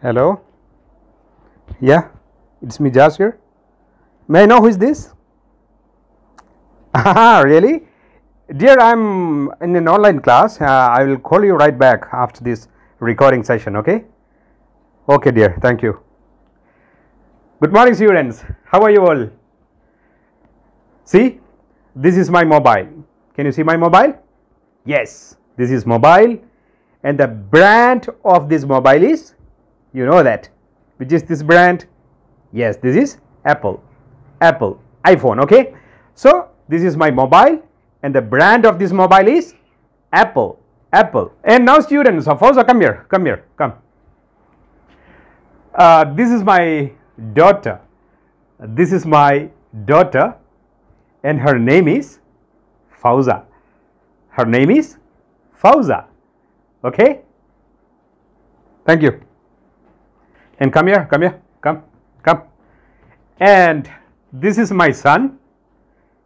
Hello? Yeah, it's me Jas here. May I know who is this? Ah, really? Dear, I'm in an online class. Uh, I will call you right back after this recording session, okay? Okay, dear. Thank you. Good morning, students. How are you all? See, this is my mobile. Can you see my mobile? Yes, this is mobile. And the brand of this mobile is you know that. Which is this brand? Yes, this is Apple. Apple iPhone, okay? So, this is my mobile and the brand of this mobile is Apple. Apple. And now students, of come here, come here, come. Uh, this is my daughter. This is my daughter and her name is Fauza. Her name is Fauza. Okay? Thank you. And come here, come here, come, come. And this is my son,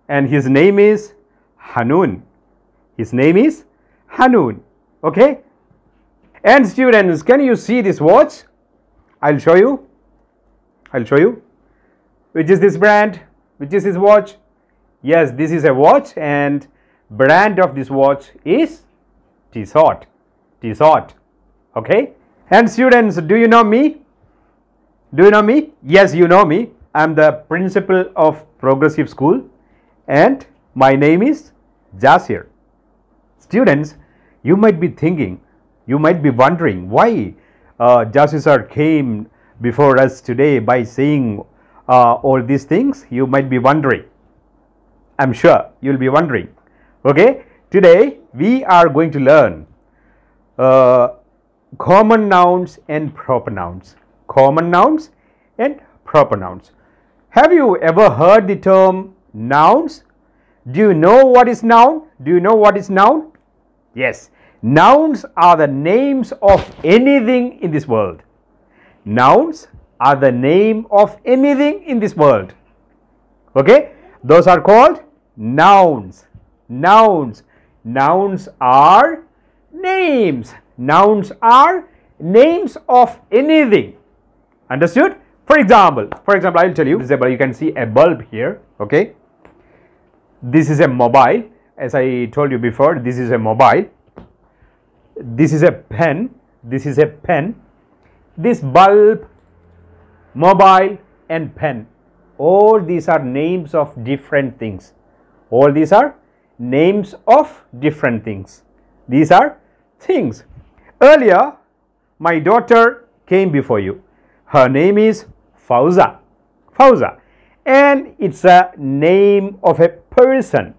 and his name is Hanun. His name is Hanun. Okay? And students, can you see this watch? I'll show you. I'll show you. Which is this brand? Which is this watch? Yes, this is a watch and brand of this watch is Tissot. Tissot. Okay? And students, do you know me? Do you know me? Yes, you know me. I am the principal of Progressive School and my name is Jasir. Students, you might be thinking, you might be wondering why uh, Jasir sir came before us today by saying uh, all these things. You might be wondering. I am sure you will be wondering. Okay, today we are going to learn uh, common nouns and proper nouns common nouns and proper nouns. Have you ever heard the term nouns? Do you know what is noun? Do you know what is noun? Yes, nouns are the names of anything in this world. Nouns are the name of anything in this world. Okay, those are called nouns. Nouns. Nouns are names. Nouns are names of anything understood for example for example i'll tell you you can see a bulb here okay this is a mobile as i told you before this is a mobile this is a pen this is a pen this bulb mobile and pen all these are names of different things all these are names of different things these are things earlier my daughter came before you her name is Fauza. Fauza. And it's a name of a person.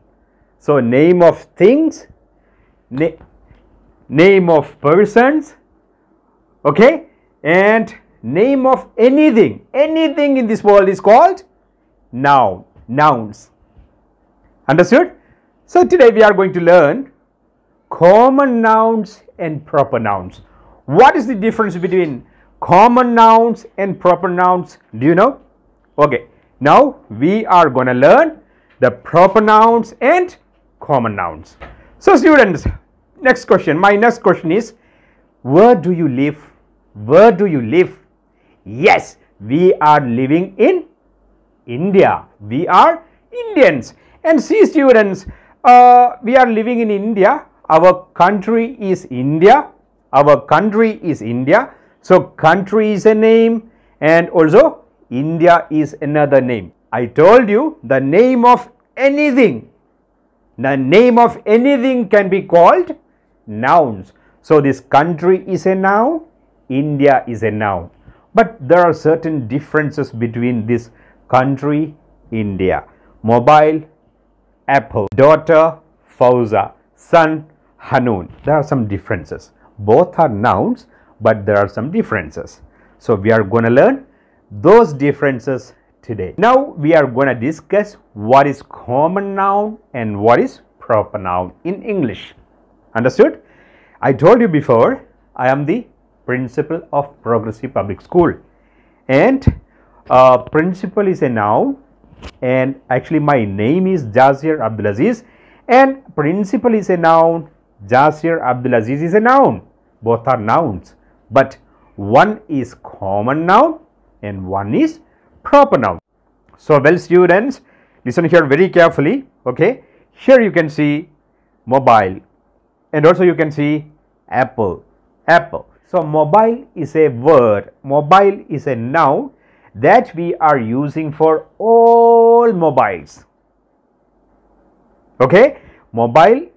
So name of things, na name of persons, okay? And name of anything. Anything in this world is called noun, nouns. Understood? So today we are going to learn common nouns and proper nouns. What is the difference between common nouns and proper nouns do you know okay now we are gonna learn the proper nouns and common nouns so students next question my next question is where do you live where do you live yes we are living in india we are indians and see students uh, we are living in india our country is india our country is india so country is a name and also India is another name. I told you the name of anything. The name of anything can be called nouns. So this country is a noun, India is a noun. But there are certain differences between this country, India. Mobile, Apple. Daughter, Fauza. Son, Hanun. There are some differences. Both are nouns but there are some differences. So we are going to learn those differences today. Now we are going to discuss what is common noun and what is proper noun in English. Understood? I told you before, I am the principal of Progressive Public School and uh, principal is a noun and actually my name is Jazir Abdulaziz and principal is a noun, Jazir Abdulaziz is a noun, both are nouns but one is common noun and one is proper noun. So, well students, listen here very carefully, okay. Here you can see mobile and also you can see apple, apple. So, mobile is a word, mobile is a noun that we are using for all mobiles, okay. Mobile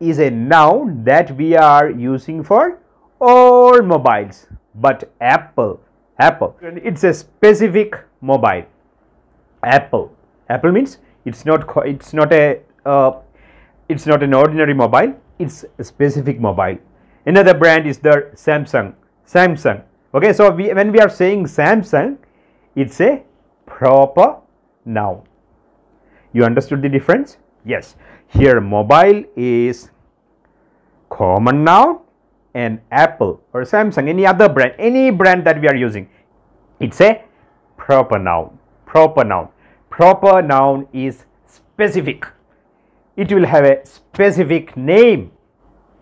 is a noun that we are using for all mobiles but apple apple it's a specific mobile apple apple means it's not it's not a uh, it's not an ordinary mobile it's a specific mobile another brand is the samsung samsung okay so we, when we are saying samsung it's a proper noun you understood the difference yes here mobile is common noun an Apple or Samsung, any other brand, any brand that we are using. It's a proper noun. Proper noun. Proper noun is specific. It will have a specific name.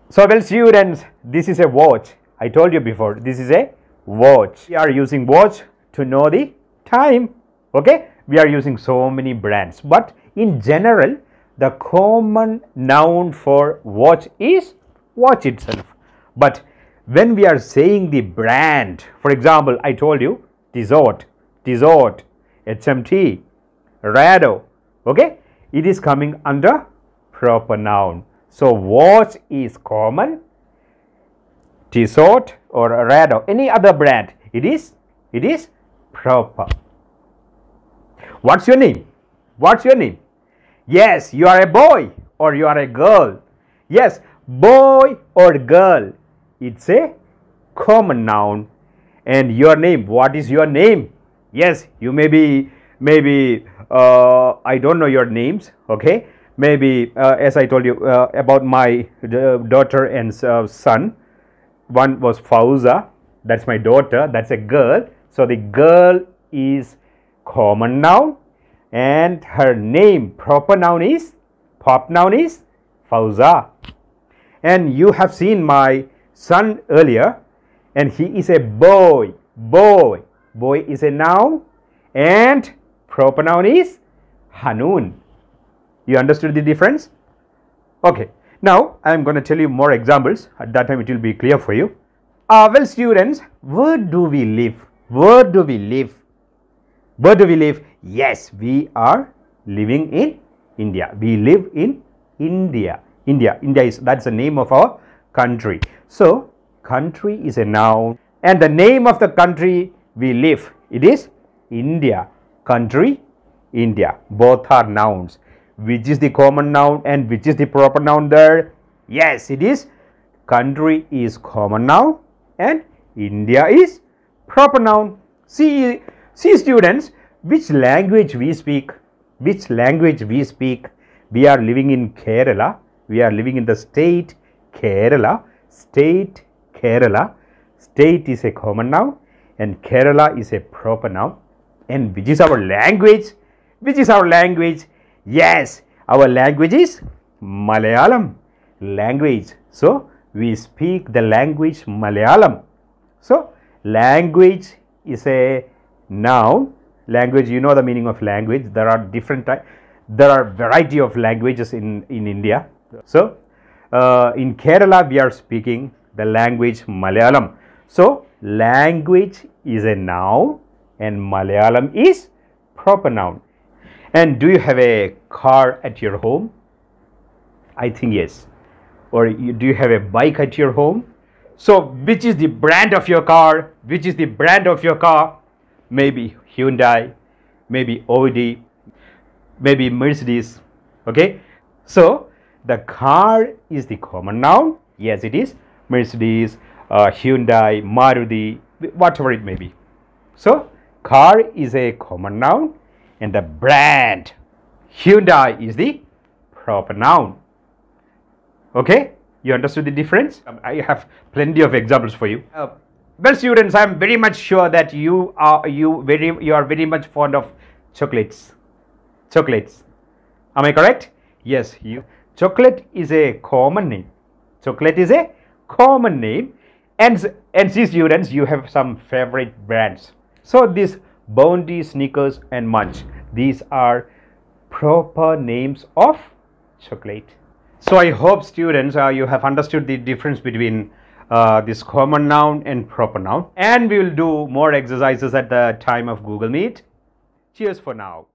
So, well, students, this is a watch. I told you before, this is a watch. We are using watch to know the time. Okay, we are using so many brands, but in general, the common noun for watch is watch itself. But when we are saying the brand, for example, I told you Dessert, Dessert, HMT, Rado, okay, it is coming under proper noun. So what is common? Tizot or Rado, any other brand, it is, it is proper. What's your name? What's your name? Yes, you are a boy or you are a girl. Yes, boy or girl. It's a common noun. And your name, what is your name? Yes, you may be, maybe, uh, I don't know your names, okay? Maybe, uh, as I told you uh, about my uh, daughter and uh, son, one was Fauza, that's my daughter, that's a girl. So the girl is common noun and her name, proper noun is, pop noun is Fauza. And you have seen my son earlier, and he is a boy. Boy. Boy is a noun, and proper noun is Hanun. You understood the difference? Okay. Now, I am going to tell you more examples. At that time, it will be clear for you. Uh, well, students, where do we live? Where do we live? Where do we live? Yes, we are living in India. We live in India. India. India is that's the name of our country. So, country is a noun and the name of the country we live, it is India. Country, India. Both are nouns. Which is the common noun and which is the proper noun there? Yes, it is country is common noun and India is proper noun. See, see students, which language we speak, which language we speak. We are living in Kerala, we are living in the state Kerala, state Kerala. State is a common noun and Kerala is a proper noun and which is our language, which is our language. Yes, our language is Malayalam language. So, we speak the language Malayalam. So, language is a noun. Language, you know the meaning of language. There are different types. There are variety of languages in, in India. So, uh, in Kerala we are speaking the language Malayalam. So, language is a noun and Malayalam is proper noun. And do you have a car at your home? I think yes. Or you, do you have a bike at your home? So, which is the brand of your car? Which is the brand of your car? Maybe Hyundai, maybe Audi, maybe Mercedes. Okay, so the car is the common noun. Yes, it is Mercedes, uh, Hyundai, Maruti, whatever it may be. So, car is a common noun and the brand Hyundai is the proper noun. Okay, you understood the difference? Um, I have plenty of examples for you. Uh, well, students, I am very much sure that you are you very you are very much fond of chocolates. Chocolates. Am I correct? Yes, you. Chocolate is a common name. Chocolate is a common name. And these students, you have some favorite brands. So these Bounty, Snickers and Munch, these are proper names of chocolate. So I hope students, uh, you have understood the difference between uh, this common noun and proper noun. And we will do more exercises at the time of Google Meet. Cheers for now.